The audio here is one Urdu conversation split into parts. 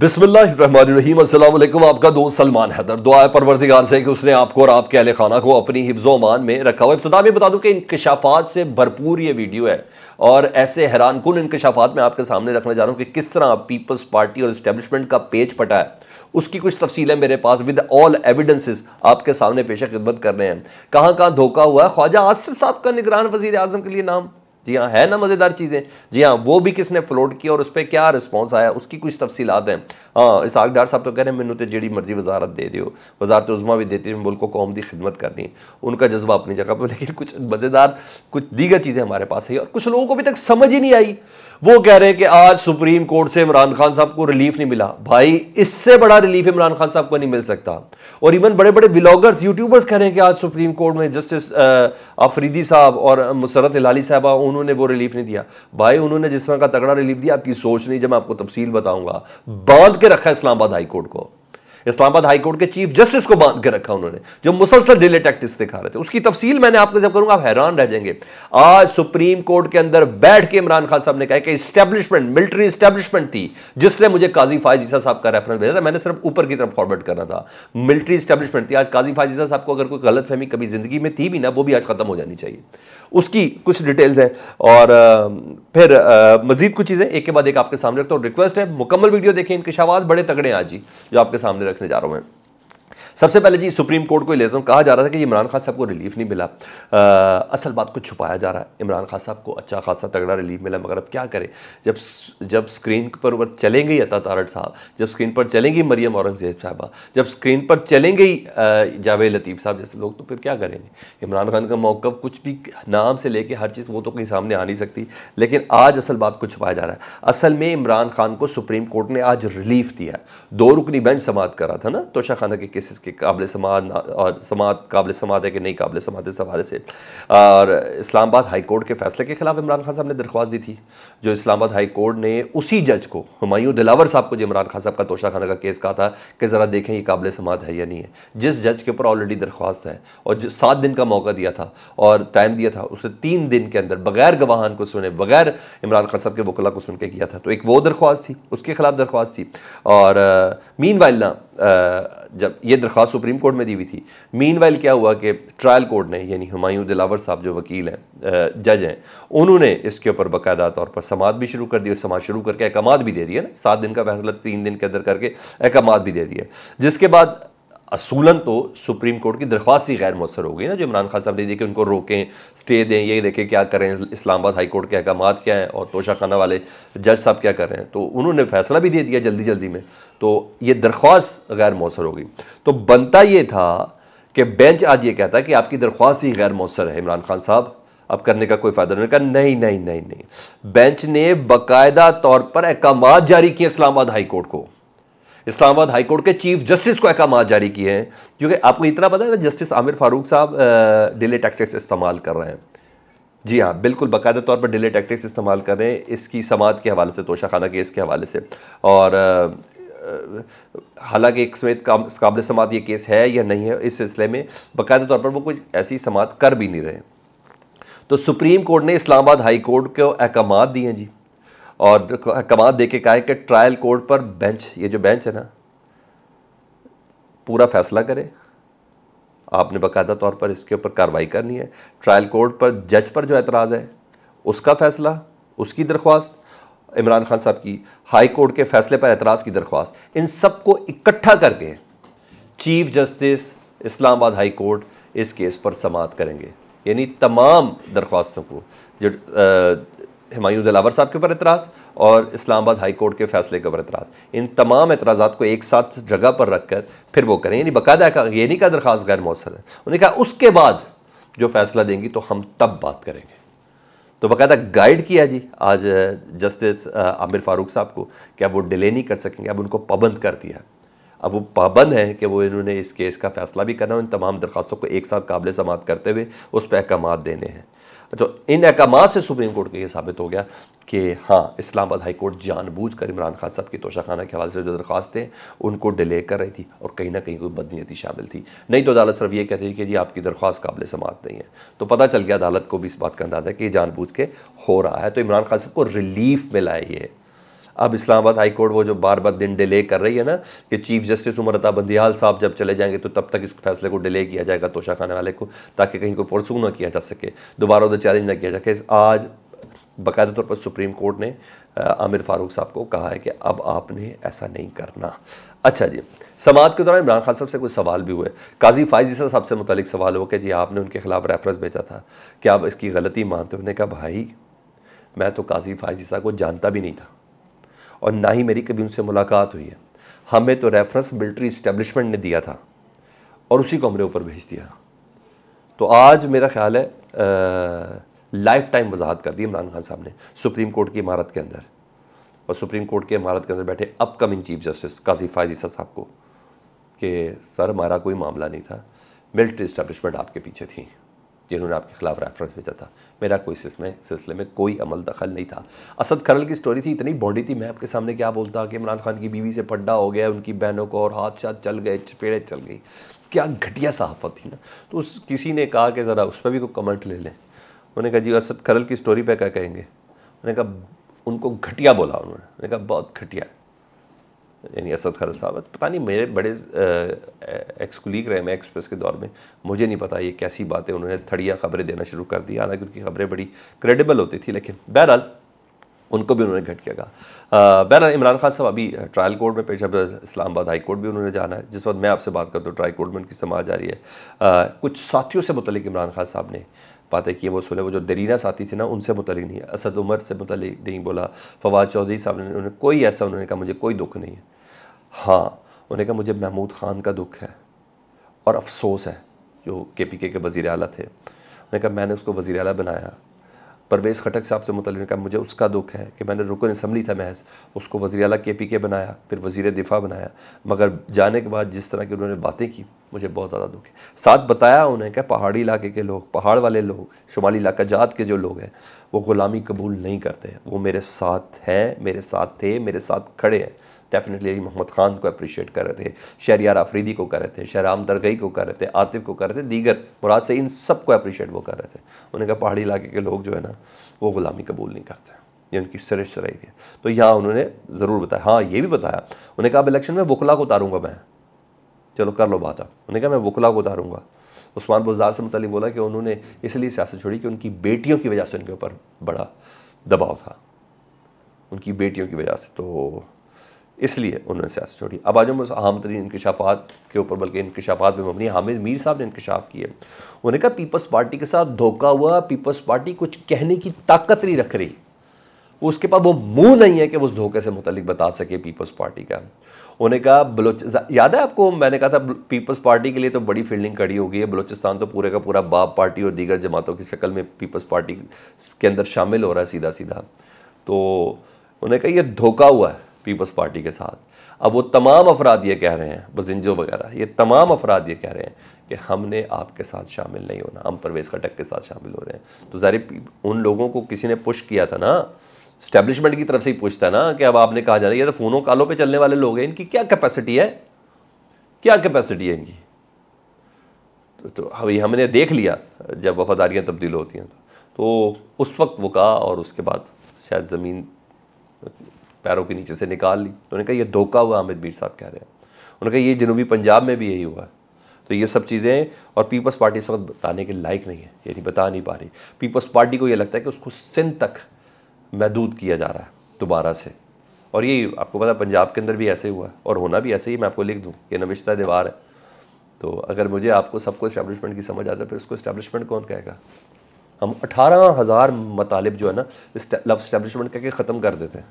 بسم اللہ الرحمن الرحیم السلام علیکم آپ کا دو سلمان حیدر دعا پروردگار سے کہ اس نے آپ کو اور آپ کے اہل خانہ کو اپنی حفظ و امان میں رکھا ہوا ابتدا میں بتا دوں کہ انکشافات سے بھرپور یہ ویڈیو ہے اور ایسے حیران کن انکشافات میں آپ کے سامنے رکھنا چاہ رہا ہوں کہ کس طرح پیپلز پارٹی اور اسٹیبلشمنٹ کا پیج پٹا ہے اس کی کچھ تفصیلیں میرے پاس ود آل ایویڈنسز آپ کے سامنے پیشہ خدمت کر رہے ہیں کہاں کہاں دھوکہ ہوا ہے خواجہ آصف صاحب کا نگران وزیر اعظم کے لیے نام جی ہاں ہے نا مزیدار چیزیں جی ہاں وہ بھی کس نے فلوٹ کیا اور اس پہ کیا رسپانس آیا اس کی کچھ تفصیلات ہیں ہاں ڈار صاحب تو کہہ رہے ہیں مرضی وزارت دے دیو وزارت عظمہ بھی دیتی ملک قوم دی خدمت کرنی ان کا جذبہ اپنی جگہ پہ لیکن کچھ مزیدار کچھ دیگر چیزیں ہمارے پاس ہیں اور کچھ لوگوں کو ابھی تک سمجھ ہی نہیں آئی وہ کہہ رہے ہیں کہ آج سپریم کورٹ سے عمران خان صاحب کو ریلیف نہیں ملا بھائی اس سے بڑا ریلیف عمران خان صاحب کو نہیں مل سکتا اور ایون بڑے بڑے یوٹیوبرز کہہ رہے ہیں کہ آج سپریم کورٹ میں جسٹس آفریدی صاحب اور مسرت علالی ان انہوں نے وہ ریلیف نہیں دیا بھائی انہوں نے جس طرح کا تگڑا ریلیف دیا آپ کی سوچ نہیں جب میں آپ کو تفصیل بتاؤں گا باندھ کے رکھا اسلام آباد ہائی کورٹ کو اسلام آباد ہائی کورٹ کے چیف جسٹس کو باندھ کے رکھا انہوں نے جو مسلسل ڈیلے ٹیکٹس دکھا رہے تھے اس کی تفصیل میں نے آپ آپ جب کروں گا حیران رہ جائیں گے آج سپریم کورٹ کے اندر بیٹھ کے عمران خان صاحب نے کہا کہ اسٹیبلشمنٹ اسٹیبلشمنٹ ملٹری تھی جس نے مجھے قاضی فائز عیسیٰ صاحب کا ریفرنس بھیجا تھا میں نے صرف اوپر کی طرف فارورڈ کرنا تھا ملٹری اسٹیبلشمنٹ تھی آج قاضی فائز عیسیٰ صاحب کو اگر کوئی غلط فہمی کبھی زندگی میں تھی بھی نا وہ بھی آج ختم ہو جانی چاہیے اس کی کچھ ڈیٹیلز ہیں اور پھر مزید کچھ چیزیں ایک کے بعد ایک آپ کے سامنے رکھتا ہوں ریکویسٹ ہے مکمل ویڈیو دیکھیں انکشافات بڑے تگڑے ہیں آج ہی جو آپ کے سامنے رکھا Kandidat daarom سب سے پہلے جی سپریم کورٹ کو ہی لیتا ہوں کہا جا رہا تھا کہ عمران خان صاحب کو ریلیف نہیں ملا اصل بات کو چھپایا جا رہا ہے عمران خان صاحب کو اچھا خاصا تگڑا ریلیف ملا مگر اب کیا کرے جب جب سکرین پر چلیں گی عطا تارٹ صاحب جب سکرین پر چلیں گی مریم اورنگ زیب صاحبہ جب سکرین پر چلیں گئی جاوید لطیف صاحب جیسے لوگ تو پھر کیا کریں گے عمران خان کا موقع کچھ بھی نام سے لے کے ہر چیز وہ تو کہیں سامنے آ نہیں سکتی لیکن آج اصل بات کو چھپایا جا رہا ہے اصل میں عمران خان کو سپریم کورٹ نے آج ریلیف دیا ہے دو رکنی بینچ سماعت کرا تھا نا توشہ خانہ کے کیسز کہ قابل سماعت اور سماعت قابل سماعت ہے کہ نہیں قابل سماعت اس حوالے سے اور اسلام آباد ہائی کورٹ کے فیصلے کے خلاف عمران خان صاحب نے درخواست دی تھی جو اسلام آباد ہائی کورٹ نے اسی جج کو ہمایوں دلاور صاحب کو جو عمران خان صاحب کا توشہ خانہ کا کیس کہا تھا کہ ذرا دیکھیں یہ قابل سماعت ہے یا نہیں ہے جس جج کے اوپر آلریڈی درخواست ہے اور جو سات دن کا موقع دیا تھا اور ٹائم دیا تھا اسے تین دن کے اندر بغیر گواہان کو سنے بغیر عمران خان صاحب کے وکلا کو سن کے کیا تھا تو ایک وہ درخواست تھی اس کے خلاف درخواست تھی اور مین والنا جب یہ درخواست سپریم کورٹ میں دی ہوئی تھی مین وائل کیا ہوا کہ ٹرائل کورٹ نے یعنی ہمایوں دلاور صاحب جو وکیل ہیں جج ہیں انہوں نے اس کے اوپر باقاعدہ طور پر سماعت بھی شروع کر دی اور سماعت شروع کر کے احکامات بھی دے دیے نا سات دن کا فیصلہ تین دن کے اندر کر کے احکامات بھی دے دیے جس کے بعد اصولاً تو سپریم کورٹ کی درخواست ہی غیر مؤثر ہو گئی نا جو عمران خان صاحب نے دیکھے کہ ان کو روکیں سٹے دیں یہ دیکھیں کیا کریں اسلام آباد ہائی کورٹ کے احکامات کیا ہیں اور توشہ خانہ والے جج صاحب کیا کر رہے ہیں تو انہوں نے فیصلہ بھی دے دیا جلدی جلدی میں تو یہ درخواست غیر مؤثر ہو گئی تو بنتا یہ تھا کہ بینچ آج یہ کہتا ہے کہ آپ کی درخواست ہی غیر مؤثر ہے عمران خان صاحب اب کرنے کا کوئی فائدہ نہیں کہا نہیں نہیں بینچ نے باقاعدہ طور پر احکامات جاری کیے اسلام آباد ہائی کورٹ کو اسلام آباد ہائی کورٹ کے چیف جسٹس کو احکامات جاری کیے ہیں کیونکہ آپ کو اتنا پتا ہے جسٹس عامر فاروق صاحب ڈیلے ٹیکٹکس استعمال کر رہے ہیں جی ہاں بالکل باقاعدہ طور پر ڈیلے ٹیکٹکس استعمال کر رہے ہیں اس کی سماعت کے حوالے سے توشہ خانہ کیس کے حوالے سے اور حالانکہ ایک سمیت قابل سماعت یہ کیس ہے یا نہیں ہے اس سلسلے میں باقاعدہ طور پر وہ کچھ ایسی سماعت کر بھی نہیں رہے تو سپریم کورٹ نے اسلام آباد ہائی کورٹ کو احکامات دی ہیں جی اور دے دیکھے کہا ہے کہ ٹرائل کورٹ پر بینچ یہ جو بینچ ہے نا پورا فیصلہ کرے آپ نے باقاعدہ طور پر اس کے اوپر کاروائی کرنی ہے ٹرائل کورٹ پر جج پر جو اعتراض ہے اس کا فیصلہ اس کی درخواست عمران خان صاحب کی ہائی کورٹ کے فیصلے پر اعتراض کی درخواست ان سب کو اکٹھا کر کے Chief Justice Islamabad High Court اس کیس پر سماعت کریں گے یعنی تمام درخواستوں کو جو ہمایوں دلاور صاحب کے اوپر اعتراض اور اسلام آباد ہائی کورٹ کے فیصلے کے اوپر اعتراض ان تمام اعتراضات کو ایک ساتھ جگہ پر رکھ کر پھر وہ کریں یعنی باقاعدہ نہیں کہا درخواست غیر مؤثر ہے انہوں نے کہا اس کے بعد جو فیصلہ دیں گی تو ہم تب بات کریں گے تو باقاعدہ گائیڈ کیا جی آج جسٹس عامر فاروق صاحب کو کہ اب وہ ڈیلے نہیں کر سکیں گے اب ان کو پابند کر دیا اب وہ پابند ہیں کہ وہ انہوں نے اس کیس کا فیصلہ بھی کرنا ان تمام درخواستوں کو ایک ساتھ قابل سماعت کرتے ہوئے اس پہ احکامات دینے ہیں تو ان احکامات سے سپریم کورٹ کے یہ ثابت ہو گیا کہ ہاں اسلام آباد ہائی کورٹ جان بوجھ کر عمران خان صاحب کی توشہ خانہ کے حوالے سے جو درخواستیں ان کو ڈیلے کر رہی تھی اور کہیں نہ کہیں کوئی بدنیتی شامل تھی نہیں تو عدالت صرف یہ کہتے ہیں کہ جی آپ کی درخواست قابل سماعت نہیں ہے تو پتہ چل گیا عدالت کو بھی اس بات کا اندازہ کہ یہ جان بوجھ کے ہو رہا ہے تو عمران خان صاحب کو ریلیف ملا ہے یہ اب اسلام آباد ہائی کورٹ وہ جو بار بار دن ڈیلے کر رہی ہے نا کہ چیف جسٹس عمر عطا بندیال صاحب جب چلے جائیں گے تو تب تک اس فیصلے کو ڈیلے کیا جائے گا توشہ خانے والے کو تاکہ کہیں کوئی پرسو نہ کیا جا سکے دوبارہ ادھر چیلنج نہ کیا جا سکے آج باقاعدہ طور پر سپریم کورٹ نے عامر فاروق صاحب کو کہا ہے کہ اب آپ نے ایسا نہیں کرنا اچھا جی سماعت کے دوران عمران خان صاحب سے کوئی سوال بھی ہوئے قاضی فائز عیسیٰ صاحب سے متعلق سوال ہو کہ جی آپ نے ان کے خلاف ریفرنس بھیجا تھا کہ آپ اس کی غلطی مانتے ہو نے کہا بھائی میں تو قاضی فائز عیسیٰ کو جانتا بھی نہیں تھا اور نہ ہی میری کبھی ان سے ملاقات ہوئی ہے ہمیں تو ریفرنس ملٹری اسٹیبلشمنٹ نے دیا تھا اور اسی کو نے اوپر بھیج دیا تو آج میرا خیال ہے لائف ٹائم وضاحت کر دی عمران خان صاحب نے سپریم کورٹ کی عمارت کے اندر اور سپریم کورٹ کی عمارت کے اندر بیٹھے اپ کمنگ چیف جسٹس قاضی فائز عیسیٰ صاحب کو کہ سر ہمارا کوئی معاملہ نہیں تھا ملٹری اسٹیبلشمنٹ آپ کے پیچھے تھی جنہوں نے آپ کے خلاف ریفرنس بھیجا تھا میرا کوئی سلسلے میں سلسلے میں کوئی عمل دخل نہیں تھا اسد کرل کی سٹوری تھی اتنی بانڈی تھی میں آپ کے سامنے کیا بولتا کہ عمران خان کی بیوی سے پڈا ہو گیا ان کی بہنوں کو اور ہاتھ شاتھ چل گئے چپیڑے چل گئی کیا گھٹیا صحافت تھی نا تو اس کسی نے کہا کہ ذرا اس پہ بھی کوئی کمنٹ لے لیں انہوں نے کہا جی اسد کرل کی سٹوری پہ کیا کہیں گے انہوں نے کہا ان کو گھٹیا بولا انہوں نے کہا بہت گھٹیا ہے یعنی اسد خرل صاحب پتا نہیں میرے بڑے ایکس کلیگ رہے میں ایکسپریس کے دور میں مجھے نہیں پتا یہ کیسی بات ہے انہوں نے تھڑیا خبریں دینا شروع کر دی حالانکہ ان کی خبریں بڑی کریڈیبل ہوتی تھی لیکن بہرحال ان کو بھی انہوں نے گھٹ کیا کہا بہرحال عمران خان صاحب ابھی ٹرائل کورٹ میں پیش ہے اسلام آباد ہائی کورٹ بھی انہوں نے جانا ہے جس وقت میں آپ سے بات کرتا ہوں ٹرائل کورٹ میں ان کی سماج آ رہی ہے کچھ ساتھیوں سے متعلق عمران خان صاحب نے باتیں کی وہ سنے وہ جو دریرہ ساتھی تھے نا ان سے متعلق نہیں ہے اسد عمر سے متعلق نہیں بولا فواد چودھری صاحب نے انہیں کوئی ایسا انہوں نے کہا مجھے کوئی دکھ نہیں ہے ہاں انہوں نے کہا مجھے محمود خان کا دکھ ہے اور افسوس ہے جو کے پی کے کے وزیر اعلیٰ تھے انہوں نے کہا میں نے اس کو وزیر اعلیٰ بنایا پرویز خٹک صاحب سے متعلق کہا مجھے اس کا دکھ ہے کہ میں نے رکن اسمبلی تھا محض اس کو وزیر اعلیٰ کے پی کے بنایا پھر وزیر دفاع بنایا مگر جانے کے بعد جس طرح کی انہوں نے باتیں کی مجھے بہت زیادہ دکھ ہے ساتھ بتایا انہیں کہ پہاڑی علاقے کے لوگ پہاڑ والے لوگ شمالی علاقہ جات کے جو لوگ ہیں وہ غلامی قبول نہیں کرتے وہ میرے ساتھ ہیں میرے ساتھ تھے میرے ساتھ کھڑے ہیں ڈیفینیٹلی محمد خان کو اپریشیٹ کر رہے تھے شہریار آفریدی کو کر رہے تھے شہر عام درگئی کو کر رہے تھے عاطف کو کر رہے تھے دیگر مراد سے ان سب کو اپریشیٹ وہ کر رہے تھے انہیں کہا پہاڑی علاقے کے لوگ جو ہے نا وہ غلامی قبول نہیں کرتے یہ ان کی سرش رئی تھی تو یہاں انہوں نے ضرور بتایا ہاں یہ بھی بتایا انہیں کہا اب الیکشن میں وکلا کو اتاروں گا میں چلو کر لو بات آپ انہیں کہا میں وکلا کو اتاروں گا عثمان بزدار سے متعلق بولا کہ انہوں نے اس لیے سیاست چھوڑی کہ ان کی بیٹیوں کی وجہ سے ان کے اوپر بڑا دباؤ تھا ان کی بیٹیوں کی وجہ سے تو اس لیے انہوں نے سیاست چھوڑی اب آج ہم اہم ترین انکشافات کے اوپر بلکہ انکشافات میں مبنی حامد میر صاحب نے انکشاف کیے انہوں نے کہا پیپلز پارٹی کے ساتھ دھوکہ ہوا پیپلز پارٹی کچھ کہنے کی طاقت نہیں رکھ رہی اس کے پاس وہ منہ نہیں ہے کہ وہ اس دھوکے سے متعلق بتا سکے پیپلز پارٹی کا انہیں کہا بلوچ یاد ہے آپ کو میں نے کہا تھا پیپلز پارٹی کے لیے تو بڑی فیلڈنگ کڑی ہو گئی ہے بلوچستان تو پورے کا پورا باپ پارٹی اور دیگر جماعتوں کی شکل میں پیپلز پارٹی کے اندر شامل ہو رہا ہے سیدھا سیدھا تو انہیں کہا یہ دھوکہ ہوا ہے پیپلز پارٹی کے ساتھ اب وہ تمام افراد یہ کہہ رہے ہیں بزنجو وغیرہ یہ تمام افراد یہ کہہ رہے ہیں کہ ہم نے آپ کے ساتھ شامل نہیں ہونا ہم پرویز کٹک کے ساتھ شامل ہو رہے ہیں تو ظاہر ان لوگوں کو کسی نے پش کیا تھا نا اسٹیبلشمنٹ کی طرف سے ہی پوچھتا ہے نا کہ اب آپ نے کہا جا رہا ہے یہ تو فونوں کالوں پہ چلنے والے لوگ ہیں ان کی کیا کیپیسٹی ہے کیا کیپیسٹی ہے ان کی تو ابھی ہم نے دیکھ لیا جب وفاداریاں تبدیل ہوتی ہیں تو اس وقت وہ کہا اور اس کے بعد شاید زمین پیروں کے نیچے سے نکال لی تو انہوں نے کہا یہ دھوکہ ہوا حامد میر صاحب کہہ رہے ہیں انہوں نے کہا یہ جنوبی پنجاب میں بھی یہی ہوا ہے تو یہ سب چیزیں اور پیپلس پارٹی اس وقت بتانے کے لائق نہیں ہے یعنی بتا نہیں پا رہی پیپلس پارٹی کو یہ لگتا ہے کہ اس کو سندھ تک محدود کیا جا رہا ہے دوبارہ سے اور یہ آپ کو پتا پنجاب کے اندر بھی ایسے ہوا ہے اور ہونا بھی ایسے ہی میں آپ کو لکھ دوں یہ نوشتہ دیوار ہے تو اگر مجھے آپ کو سب کو اسٹیبلشمنٹ کی سمجھ آتا ہے پھر اس کو اسٹیبلشمنٹ کون کہے گا ہم اٹھارہ ہزار مطالب جو ہے نا لفظ اسٹیبلشمنٹ کہہ کے ختم کر دیتے ہیں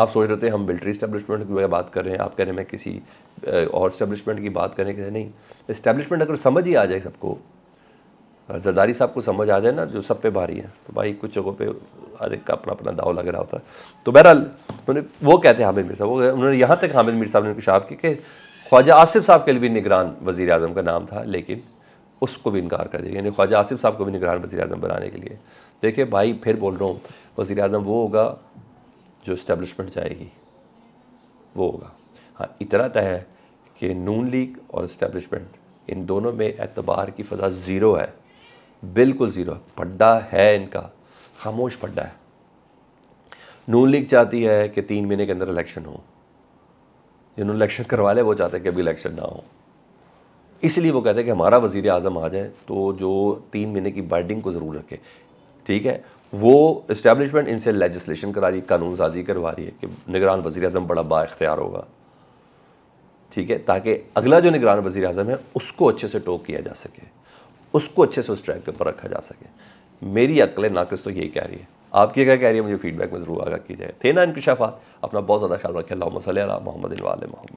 آپ سوچ رہے تھے ہم ملٹری اسٹیبلشمنٹ کی بات کر رہے ہیں آپ کہہ رہے ہیں میں کسی اور اسٹیبلشمنٹ کی بات کریں کہ نہیں اسٹیبلشمنٹ اگر سمجھ ہی آ جائے سب کو زرداری صاحب کو سمجھ آ جائے نا جو سب پہ بھاری ہیں تو بھائی کچھ جگہوں پہ کا اپنا اپنا دعو لگ رہا ہوتا ہے تو بہرحال وہ کہتے ہیں حامد میر صاحب وہ انہوں نے یہاں تک حامد میر صاحب نے انکشاف کی کہ خواجہ آصف صاحب کے لیے بھی نگران وزیر اعظم کا نام تھا لیکن اس کو بھی انکار کر دیا یعنی خواجہ آصف صاحب کو بھی نگران وزیر اعظم بنانے کے لیے دیکھیں بھائی پھر بول رہا ہوں وزیر اعظم وہ ہوگا جو اسٹیبلشمنٹ چاہے گی وہ ہوگا ہاں طے ہے کہ نون لیگ اور اسٹیبلشمنٹ ان دونوں میں اعتبار کی فضا زیرو ہے بالکل زیرو ہے پڈا ہے ان کا خاموش پڈا ہے نون لیگ چاہتی ہے کہ تین مہینے کے اندر الیکشن ہو جنہوں نون الیکشن کروا لے وہ چاہتے ہیں کہ ابھی الیکشن نہ ہو اس لیے وہ کہتے ہیں کہ ہمارا وزیر اعظم آ جائے تو جو تین مہینے کی بائڈنگ کو ضرور رکھے ٹھیک ہے وہ اسٹیبلشمنٹ ان سے لیجسلیشن کرا رہی ہے قانون سازی کروا رہی ہے کہ نگران وزیر اعظم بڑا با اختیار ہوگا ٹھیک ہے تاکہ اگلا جو نگران وزیر اعظم ہے اس کو اچھے سے ٹوک کیا جا سکے اس کو اچھے سے اس ٹریک کے اوپر رکھا جا سکے میری عقل ناقص تو یہی کہہ رہی ہے آپ کی کیا کہہ رہی ہے مجھے فیڈ بیک میں ضرور آگاہ کی جائے نا انکشافات اپنا بہت زیادہ خیال رکھے اللہ مسلم محمد الوال محمد